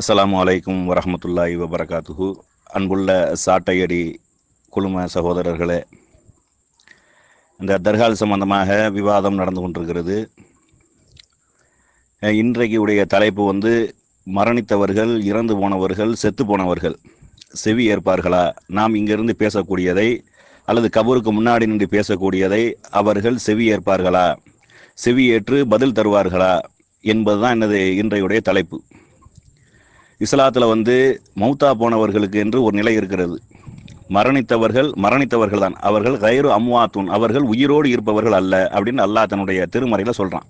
அஸ்லாம் வலைக்கும் வரமத்துல்லாஹி வபரகாத்துஹு அன்புள்ள சாட்டையடி குழும சகோதரர்களே இந்த தர்கால் சம்பந்தமாக விவாதம் நடந்து கொண்டிருக்கிறது இன்றைக்கு உடைய தலைப்பு வந்து மரணித்தவர்கள் இறந்து போனவர்கள் செத்து போனவர்கள் செவி ஏற்பார்களா நாம் இங்கிருந்து பேசக்கூடியதை அல்லது கபூருக்கு முன்னாடி நின்று பேசக்கூடியதை அவர்கள் செவி ஏற்பார்களா செவி ஏற்று பதில் தருவார்களா என்பதுதான் எனது இன்றையுடைய தலைப்பு இஸ்லாத்தில் வந்து மௌத்தா போனவர்களுக்கு என்று ஒரு நிலை இருக்கிறது மரணித்தவர்கள் மரணித்தவர்கள் தான் அவர்கள் கயிறு அம்வாத்துன் அவர்கள் உயிரோடு இருப்பவர்கள் அல்ல அப்படின்னு அல்லாஹ் தன்னுடைய திருமறையில் சொல்கிறான்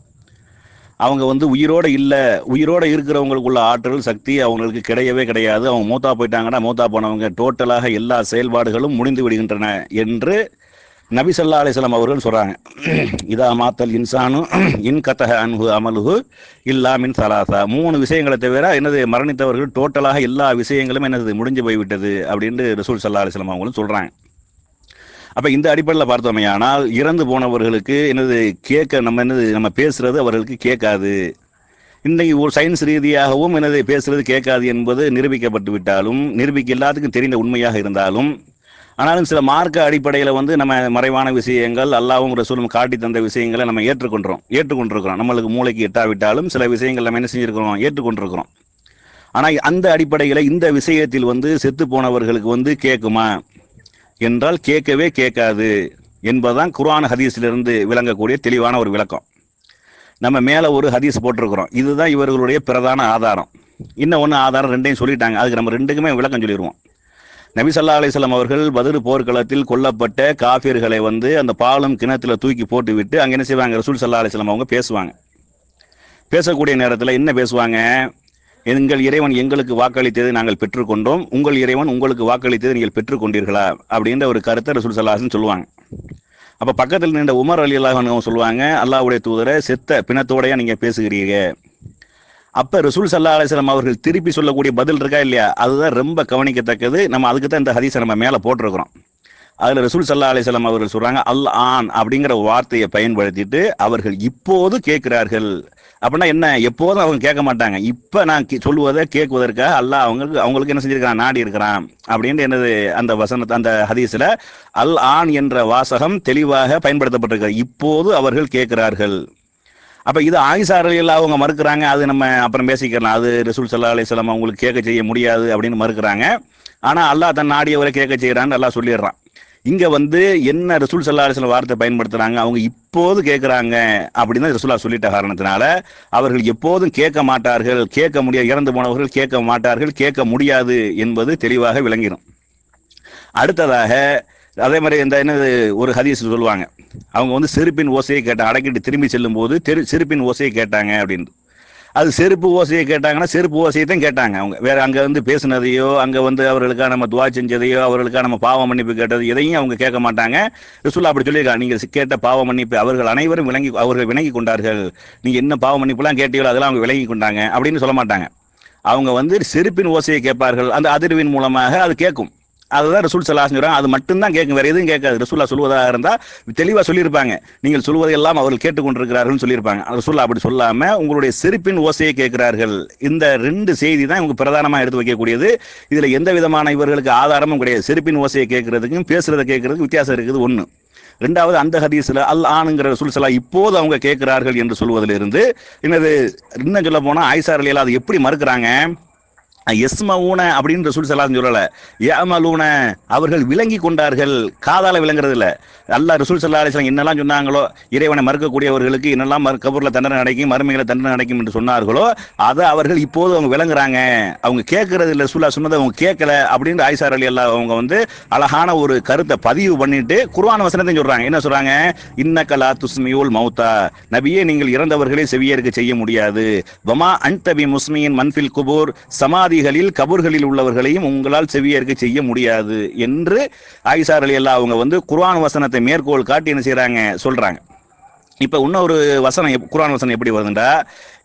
அவங்க வந்து உயிரோடு இல்லை உயிரோடு இருக்கிறவங்களுக்குள்ள ஆற்றல் சக்தி அவங்களுக்கு கிடையவே கிடையாது அவங்க மூத்தா போயிட்டாங்கன்னா மூத்தா போனவங்க டோட்டலாக எல்லா செயல்பாடுகளும் முடிந்து விடுகின்றன என்று நபி சல்லா அலிஸ்லாம் அவர்கள் சொல்கிறாங்க இதா மாத்தல் இன்சானு இன் கத்தக அன்ஹு அமலுகு இல்லா மின் சலாசா மூணு விஷயங்களை தவிர என்னது மரணித்தவர்கள் டோட்டலாக எல்லா விஷயங்களும் என்னது முடிஞ்சு போய்விட்டது அப்படின்னு ரசூல் சல்லா அலிஸ்லாம் அவங்களும் சொல்கிறாங்க அப்போ இந்த அடிப்படையில் பார்த்தோமையானால் இறந்து போனவர்களுக்கு என்னது கேட்க நம்ம என்னது நம்ம பேசுகிறது அவர்களுக்கு கேட்காது இன்றைக்கு ஒரு சயின்ஸ் ரீதியாகவும் என்னது பேசுறது கேட்காது என்பது நிரூபிக்கப்பட்டு விட்டாலும் நிரூபிக்க எல்லாத்துக்கும் தெரிந்த உண்மையாக இருந்தாலும் ஆனாலும் சில மார்க்க அடிப்படையில் வந்து நம்ம மறைவான விஷயங்கள் அல்லாவும் ரசூலும் காட்டி தந்த விஷயங்களை நம்ம ஏற்றுக்கொண்டோம் ஏற்றுக்கொண்டிருக்கிறோம் நம்மளுக்கு மூளைக்கு எட்டாவிட்டாலும் சில விஷயங்கள் நம்ம என்ன செஞ்சிருக்கிறோம் ஏற்றுக்கொண்டிருக்கிறோம் ஆனால் அந்த அடிப்படையில் இந்த விஷயத்தில் வந்து செத்து போனவர்களுக்கு வந்து கேட்குமா என்றால் கேட்கவே கேட்காது என்பதுதான் குரான் ஹதீஸிலிருந்து விளங்கக்கூடிய தெளிவான ஒரு விளக்கம் நம்ம மேலே ஒரு ஹதீஸ் போட்டிருக்கிறோம் இதுதான் இவர்களுடைய பிரதான ஆதாரம் இன்னும் ஒன்று ஆதாரம் ரெண்டையும் சொல்லிட்டாங்க அதுக்கு நம்ம ரெண்டுக்குமே விளக்கம் சொல்லிடுவோம் நபிசல்லா அலிஸ்லாம் அவர்கள் பதில் போர்க்களத்தில் கொல்லப்பட்ட காஃபியர்களை வந்து அந்த பாலம் கிணத்துல தூக்கி போட்டு விட்டு அங்கே என்ன செய்வாங்க ரசூல் சல்லா அலிஸ்லாம் அவங்க பேசுவாங்க பேசக்கூடிய நேரத்தில் என்ன பேசுவாங்க எங்கள் இறைவன் எங்களுக்கு வாக்களித்ததை நாங்கள் பெற்றுக்கொண்டோம் உங்கள் இறைவன் உங்களுக்கு வாக்களித்ததை நீங்கள் பெற்றுக்கொண்டீர்களா அப்படின்ற ஒரு கருத்தை ரசூல் சல்லாஹன் சொல்லுவாங்க அப்போ பக்கத்தில் நின்ற உமர் அலி அல்லாஹன் சொல்லுவாங்க அல்லாவுடைய தூதரை செத்த பிணத்தோடையா நீங்கள் பேசுகிறீர்கள் அப்ப ரசூல் சல்லா அலிஸ்லாம் அவர்கள் திருப்பி சொல்லக்கூடிய பதில் இருக்கா இல்லையா அதுதான் ரொம்ப கவனிக்கத்தக்கது நம்ம அதுக்கு தான் இந்த ஹதீஸை நம்ம மேலே போட்டிருக்கிறோம் அதில் ரசூல் சல்லா அலிஸ்லாம் அவர்கள் சொல்றாங்க அல் ஆன் அப்படிங்கிற வார்த்தையை பயன்படுத்திட்டு அவர்கள் இப்போது கேட்கிறார்கள் அப்படின்னா என்ன எப்போதும் அவங்க கேட்க மாட்டாங்க இப்போ நான் சொல்லுவதை கேட்குவதற்காக அல்லாஹ் அவங்களுக்கு அவங்களுக்கு என்ன செஞ்சிருக்கான் நாடி இருக்கிறான் அப்படின்ட்டு எனது அந்த வசனத்தை அந்த ஹதீஸில் அல் ஆன் என்ற வாசகம் தெளிவாக பயன்படுத்தப்பட்டிருக்கிறது இப்போது அவர்கள் கேட்கிறார்கள் அப்ப இது ஆயிஷா எல்லாம் அவங்க மறுக்கிறாங்க அது நம்ம அப்புறம் பேசிக்கலாம் அது ரசூல் சல்லா அலிஸ்லாம் அவங்களுக்கு கேட்க செய்ய முடியாது அப்படின்னு மறுக்கிறாங்க ஆனா அல்லாஹ் தன் நாடியவரை கேட்க செய்யறான்னு அல்லாஹ் சொல்லிடுறான் இங்க வந்து என்ன ரசூல் சல்லா அலிஸ்லாம் வார்த்தை பயன்படுத்துறாங்க அவங்க இப்போது கேட்குறாங்க அப்படின்னு ரசூலா சொல்லிட்ட காரணத்தினால அவர்கள் எப்போதும் கேட்க மாட்டார்கள் கேட்க முடியாது இறந்து போனவர்கள் கேட்க மாட்டார்கள் கேட்க முடியாது என்பது தெளிவாக விளங்கிடும் அடுத்ததாக அதே மாதிரி இந்த என்னது ஒரு ஹதீஸ் சொல்லுவாங்க அவங்க வந்து செருப்பின் ஓசையை கேட்டாங்க அடக்கிட்டு திரும்பி செல்லும் போது தெரு செருப்பின் ஓசையை கேட்டாங்க அப்படின்னு அது செருப்பு ஓசையை கேட்டாங்கன்னா செருப்பு ஓசையை தான் கேட்டாங்க அவங்க வேற அங்கே வந்து பேசுனதையோ அங்கே வந்து அவர்களுக்காக நம்ம துவா செஞ்சதையோ அவர்களுக்காக நம்ம பாவ மன்னிப்பு கேட்டது எதையும் அவங்க கேட்க மாட்டாங்க ரிசுல்லா அப்படி சொல்லியிருக்காங்க நீங்கள் கேட்ட பாவ மன்னிப்பு அவர்கள் அனைவரும் விளங்கி அவர்கள் விளங்கி கொண்டார்கள் நீங்கள் என்ன பாவ மன்னிப்புலாம் கேட்டீங்களோ அதெல்லாம் அவங்க விளங்கி கொண்டாங்க அப்படின்னு சொல்ல மாட்டாங்க அவங்க வந்து செருப்பின் ஓசையை கேட்பார்கள் அந்த அதிர்வின் மூலமாக அது கேட்கும் அதுதான் ரசூல் சல்லா சொல்கிறாங்க அது மட்டும்தான் கேட்கும் வேற எதுவும் கேட்காது ரசூல்லா சொல்வதாக இருந்தால் தெளிவாக சொல்லியிருப்பாங்க நீங்கள் சொல்வதையெல்லாம் அவர்கள் கேட்டுக்கொண்டிருக்கிறார்கள் சொல்லியிருப்பாங்க ரசூல்லா அப்படி சொல்லாமல் உங்களுடைய செருப்பின் ஓசையை கேட்கிறார்கள் இந்த ரெண்டு செய்தி தான் இவங்க பிரதானமாக எடுத்து வைக்கக்கூடியது இதில் எந்த விதமான இவர்களுக்கு ஆதாரமும் கிடையாது செருப்பின் ஓசையை கேட்கறதுக்கும் பேசுறதை கேட்கறதுக்கு வித்தியாசம் இருக்குது ஒன்று ரெண்டாவது அந்த ஹதீஸில் அல் ஆணுங்கிற ரசூல் இப்போது அவங்க கேட்கிறார்கள் என்று சொல்வதிலிருந்து என்னது இன்னும் சொல்ல போனால் ஆயிசாரில் அது எப்படி மறுக்கிறாங்க எஸ்மவுன அப்படின்னு ரசூல் ஏமலூன அவர்கள் விளங்கி கொண்டார்கள் காதால விளங்குறது இல்ல அல்லா ரசூல் சல்லா அலிஸ்லாம் என்னெல்லாம் சொன்னாங்களோ இறைவனை மறுக்கக்கூடியவர்களுக்கு என்னெல்லாம் கபூர்ல தண்டனை நடக்கும் மருமைகளை தண்டனை நடக்கும் என்று சொன்னார்களோ அதை அவர்கள் இப்போது அவங்க விளங்குறாங்க அவங்க கேட்கறது இல்லை ரசூல்லா சொன்னதை அவங்க கேட்கல அப்படின்னு ஆயிசார் அலி அல்லா அவங்க வந்து அழகான ஒரு கருத்தை பதிவு பண்ணிட்டு குர்வான வசனத்தையும் சொல்றாங்க என்ன சொல்றாங்க இன்னக்கலா துஸ்மியூல் மௌத்தா நபியே நீங்கள் இறந்தவர்களே செவியருக்கு செய்ய முடியாது வமா முஸ்மியின் மன்பில் குபூர் சமாதி பகுதிகளில் கபர்களில் உள்ளவர்களையும் உங்களால் செவியேற்க செய்ய முடியாது என்று ஆயிசார் அலி அல்லா அவங்க வந்து குர்ஆன் வசனத்தை மேற்கோள் காட்டி என்ன செய்கிறாங்க சொல்கிறாங்க இப்போ இன்னொரு வசனம் குரான் வசனம் எப்படி வருதுண்டா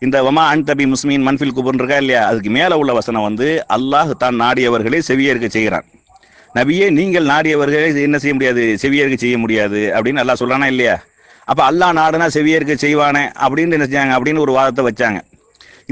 இந்த வமா அன் தபி முஸ்மீன் மன்ஃபில் குபுன் இருக்கா இல்லையா அதுக்கு மேலே உள்ள வசனம் வந்து அல்லாஹ் தான் நாடியவர்களை செவியேற்க செய்கிறான் நபியே நீங்கள் நாடியவர்களை என்ன செய்ய முடியாது செவியேற்க செய்ய முடியாது அப்படின்னு அல்லாஹ் சொல்லானா இல்லையா அப்போ அல்லாஹ் நாடுனா செவியேற்க செய்வானே அப்படின்னு என்ன செய்யாங்க அப்படின்னு ஒரு வாதத்தை வச்சாங்க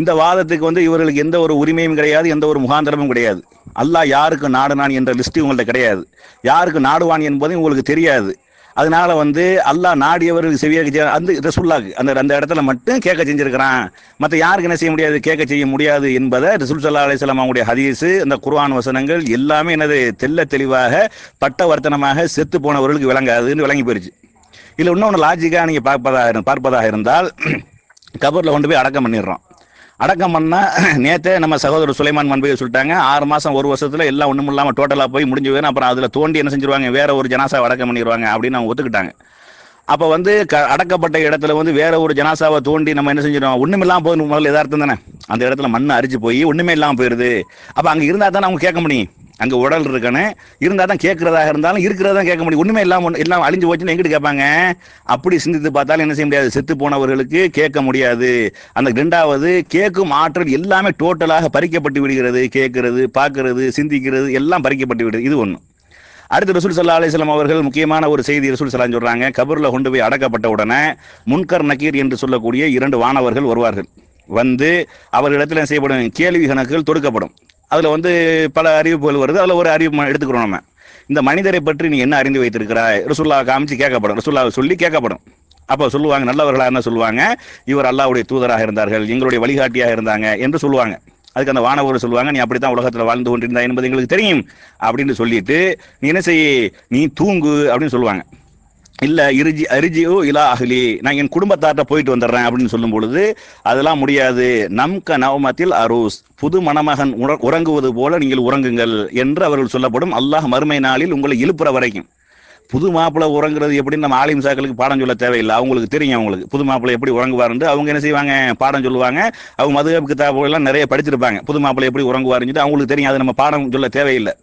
இந்த வாதத்துக்கு வந்து இவர்களுக்கு எந்த ஒரு உரிமையும் கிடையாது எந்த ஒரு முகாந்திரமும் கிடையாது அல்லாஹ் யாருக்கு நாடுனான் என்ற லிஸ்ட் உங்கள்கிட்ட கிடையாது யாருக்கு நாடுவான் என்பதும் உங்களுக்கு தெரியாது அதனால வந்து அல்லாஹ் நாடியவர்கள் செவியாக அந்த ரசுல்லாக்கு அந்த அந்த இடத்துல மட்டும் கேட்க செஞ்சிருக்கிறான் மற்ற யாருக்கு என்ன செய்ய முடியாது கேட்க செய்ய முடியாது என்பதை ரசூல் சல்லா அலிஸ்லாம் அவங்களுடைய ஹதீஸு அந்த குர்ஆன் வசனங்கள் எல்லாமே எனது தெல்ல தெளிவாக பட்ட வர்த்தனமாக செத்து போனவர்களுக்கு விளங்காதுன்னு விளங்கி போயிடுச்சு இதில் இன்னொன்று லாஜிக்காக நீங்கள் பார்ப்பதாக பார்ப்பதாக இருந்தால் கபரில் கொண்டு போய் அடக்கம் பண்ணிடுறோம் அடக்கம் பண்ணா நேற்று நம்ம சகோதரர் சுலைமான் மண்பையை சொல்லிட்டாங்க ஆறு மாசம் ஒரு வருஷத்துல எல்லாம் ஒண்ணும் இல்லாம டோட்டலா போய் முடிஞ்சு வேணும் அப்புறம் அதுல தோண்டி என்ன செஞ்சிருவாங்க வேற ஒரு ஜனாசாவை அடக்கம் பண்ணிடுவாங்க அப்படின்னு அவங்க ஒத்துக்கிட்டாங்க அப்ப வந்து அடக்கப்பட்ட இடத்துல வந்து வேற ஒரு ஜனாசாவை தோண்டி நம்ம என்ன செஞ்சிடும் ஒண்ணுமே இல்லாம போயிடும் முதல்ல எதார்த்தம் தானே அந்த இடத்துல மண் அரிச்சு போய் ஒண்ணுமே இல்லாம போயிருது அப்ப அங்க இருந்தா தானே அவங்க கேட்க முடியும் அங்கே உடல் இருக்கணும் இருந்தால் தான் கேட்குறதாக இருந்தாலும் இருக்கிறதா தான் கேட்க முடியும் ஒன்றுமே இல்லாமல் எல்லாம் அழிஞ்சு போச்சுன்னு எங்கிட்டு கேட்பாங்க அப்படி சிந்தித்து பார்த்தாலும் என்ன செய்ய முடியாது செத்து போனவர்களுக்கு கேட்க முடியாது அந்த ரெண்டாவது கேட்கும் ஆற்றல் எல்லாமே டோட்டலாக பறிக்கப்பட்டு விடுகிறது கேட்கறது பார்க்கறது சிந்திக்கிறது எல்லாம் பறிக்கப்பட்டு விடுகிறது இது ஒன்று அடுத்து ரசூல் சல்லா அலிஸ்லாம் அவர்கள் முக்கியமான ஒரு செய்தி ரசூல் சலான்னு சொல்கிறாங்க கபரில் கொண்டு போய் அடக்கப்பட்ட உடனே முன்கர் நக்கீர் என்று சொல்லக்கூடிய இரண்டு வானவர்கள் வருவார்கள் வந்து அவர்களிடத்தில் செய்யப்படும் கேள்வி கணக்குகள் தொடுக்கப்படும் அதில் வந்து பல அறிவிப்புகள் வருது அதில் ஒரு அறிவிப்பு எடுத்துக்கிறோம் நம்ம இந்த மனிதரை பற்றி நீ என்ன அறிந்து வைத்திருக்கிறாய் ரசுல்லா காமிச்சு கேட்கப்படும் ரசுல்லாவை சொல்லி கேட்கப்படும் அப்போ சொல்லுவாங்க நல்லவர்களாக என்ன சொல்லுவாங்க இவர் அல்லாவுடைய தூதராக இருந்தார்கள் எங்களுடைய வழிகாட்டியாக இருந்தாங்க என்று சொல்லுவாங்க அதுக்கு அந்த வானவர் சொல்லுவாங்க நீ அப்படி தான் உலகத்தில் வாழ்ந்து கொண்டிருந்தா என்பது எங்களுக்கு தெரியும் அப்படின்னு சொல்லிட்டு நீ என்ன செய்ய நீ தூங்கு அப்படின்னு சொல்லுவாங்க இல்ல இரிஜி அரிஜியோ இலா அகலி நான் என் குடும்பத்தார்ட்ட போயிட்டு வந்துடுறேன் அப்படின்னு சொல்லும் பொழுது அதெல்லாம் முடியாது நம் க நவமத்தில் அரூஸ் புது மணமகன் உறங்குவது போல நீங்கள் உறங்குங்கள் என்று அவர்கள் சொல்லப்படும் அல்லாஹ் மறுமை நாளில் உங்களை இழுப்புற வரைக்கும் புது மாப்பிள்ளை உறங்குறது எப்படின்னு நம்ம ஆலிம் சாக்களுக்கு பாடம் சொல்ல தேவையில்லை அவங்களுக்கு தெரியும் அவங்களுக்கு புது மாப்பிள்ளை எப்படி உறங்குவாருன்னு அவங்க என்ன செய்வாங்க பாடம் சொல்லுவாங்க அவங்க மதுகாப்புக்கு தாப்புகள்லாம் நிறைய படிச்சிருப்பாங்க புது மாப்பிள்ளை எப்படி உறங்குவாருன்னு அவங்களுக்கு தெரியும் அது நம்ம பாடம் சொல்ல தேவையில்லை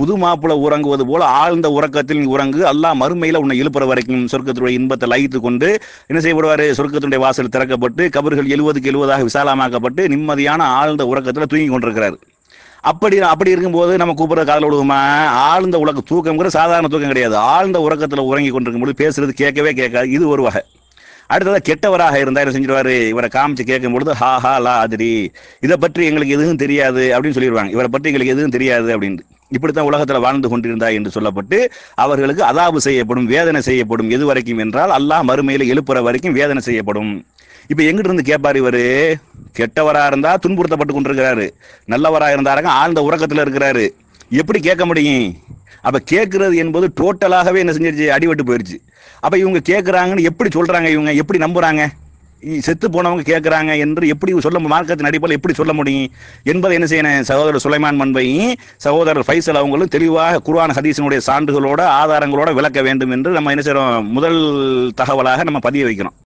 புது மாப்பிள்ளை உறங்குவது போல ஆழ்ந்த உறக்கத்தில் உறங்கு அல்லா மறுமையில உன்னை எழுப்புற வரைக்கும் சொர்க்கத்துடைய இன்பத்தை லயித்து கொண்டு என்ன செய்யப்படுவாரு சொர்க்கத்தினுடைய வாசல் திறக்கப்பட்டு கபர்கள் எழுவதுக்கு எழுவதாக விசாலமாக்கப்பட்டு நிம்மதியான ஆழ்ந்த உறக்கத்தில் தூங்கி கொண்டிருக்கிறார் அப்படி அப்படி இருக்கும்போது நம்ம கூப்பிடுற காதல் விடுவோமா ஆழ்ந்த உலக தூக்கம்ங்கிற சாதாரண தூக்கம் கிடையாது ஆழ்ந்த உறக்கத்தில் உறங்கி கொண்டிருக்கும்போது பேசுறது கேட்கவே கேட்காது இது ஒரு வகை அடுத்ததாக கெட்டவராக இருந்தால் என்ன செஞ்சிருவாரு இவரை காமிச்சு கேட்கும் பொழுது ஹா ஹா லா அதிரி இதை பற்றி எங்களுக்கு எதுவும் தெரியாது அப்படின்னு சொல்லிடுவாங்க இவரை பற்றி எங்களுக்கு எதுவும் தெரியாது அப்படின்னு இப்படித்தான் உலகத்தில் வாழ்ந்து கொண்டிருந்தா என்று சொல்லப்பட்டு அவர்களுக்கு அதாபு செய்யப்படும் வேதனை செய்யப்படும் எது வரைக்கும் என்றால் அல்லாஹ் மறுமையில் எழுப்புற வரைக்கும் வேதனை செய்யப்படும் இப்ப எங்கிட்ட இருந்து கேட்பார் இவரு கெட்டவரா இருந்தா துன்புறுத்தப்பட்டு கொண்டிருக்கிறாரு நல்லவரா இருந்தாருங்க ஆழ்ந்த உறக்கத்துல இருக்கிறாரு எப்படி கேட்க முடியும் அப்ப கேட்கறது என்பது டோட்டலாகவே என்ன செஞ்சிருச்சு அடிபட்டு போயிருச்சு அப்ப இவங்க கேட்கறாங்கன்னு எப்படி சொல்றாங்க இவங்க எப்படி நம்புறாங்க செத்து போனவங்க கேட்குறாங்க என்று எப்படி சொல்ல மார்க்கத்தின் அடிப்படையில் எப்படி சொல்ல முடியும் என்பதை என்ன செய்யணும் சகோதரர் சுலைமான் மண்பையும் சகோதரர் ஃபைசல் அவங்களும் தெளிவாக குருவான ஹதீசனுடைய சான்றுகளோட ஆதாரங்களோட விளக்க வேண்டும் என்று நம்ம என்ன செய்யறோம் முதல் தகவலாக நம்ம பதிய வைக்கிறோம்